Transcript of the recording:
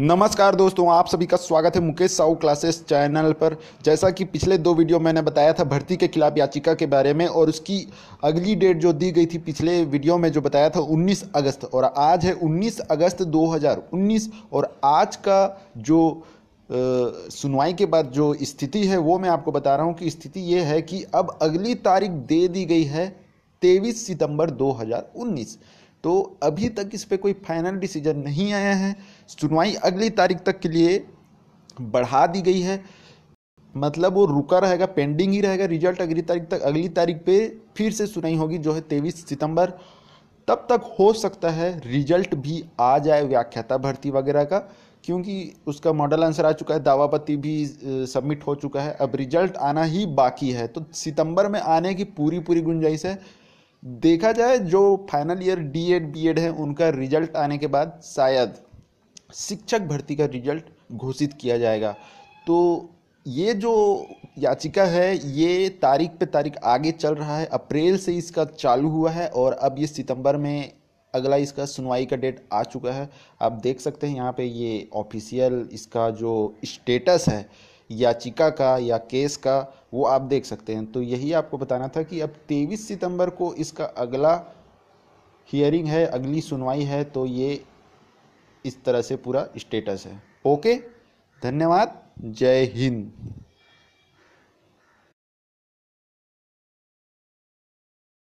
नमस्कार दोस्तों आप सभी का स्वागत है मुकेश साहू क्लासेस चैनल पर जैसा कि पिछले दो वीडियो मैंने बताया था भर्ती के खिलाफ याचिका के बारे में और उसकी अगली डेट जो दी गई थी पिछले वीडियो में जो बताया था 19 अगस्त और आज है 19 अगस्त 2019 और आज का जो सुनवाई के बाद जो स्थिति है वो मैं आपको बता रहा हूँ कि स्थिति ये है कि अब अगली तारीख दे दी गई है तेईस सितंबर दो तो अभी तक इस पर कोई फाइनल डिसीजन नहीं आया है सुनवाई अगली तारीख तक के लिए बढ़ा दी गई है मतलब वो रुका रहेगा पेंडिंग ही रहेगा रिजल्ट अगली तारीख तक अगली तारीख पे फिर से सुनाई होगी जो है तेईस सितंबर तब तक हो सकता है रिजल्ट भी आ जाए व्याख्याता भर्ती वगैरह का क्योंकि उसका मॉडल आंसर आ चुका है दावापति भी सबमिट हो चुका है अब रिजल्ट आना ही बाकी है तो सितंबर में आने की पूरी पूरी गुंजाइश है देखा जाए जो final year D Ed B Ed है उनका रिजल्ट आने के बाद शायद शिक्षक भर्ती का रिजल्ट घोषित किया जाएगा तो ये जो याचिका है ये तारीख पे तारीख आगे चल रहा है अप्रैल से इसका चालू हुआ है और अब ये सितंबर में अगला इसका सुनवाई का डेट आ चुका है आप देख सकते हैं यहाँ पे ये ऑफिशियल इसका जो स्टेटस है याचिका का या केस का वो आप देख सकते हैं तो यही आपको बताना था कि अब तेईस सितंबर को इसका अगला हियरिंग है अगली सुनवाई है तो ये इस तरह से पूरा स्टेटस है ओके धन्यवाद जय हिंद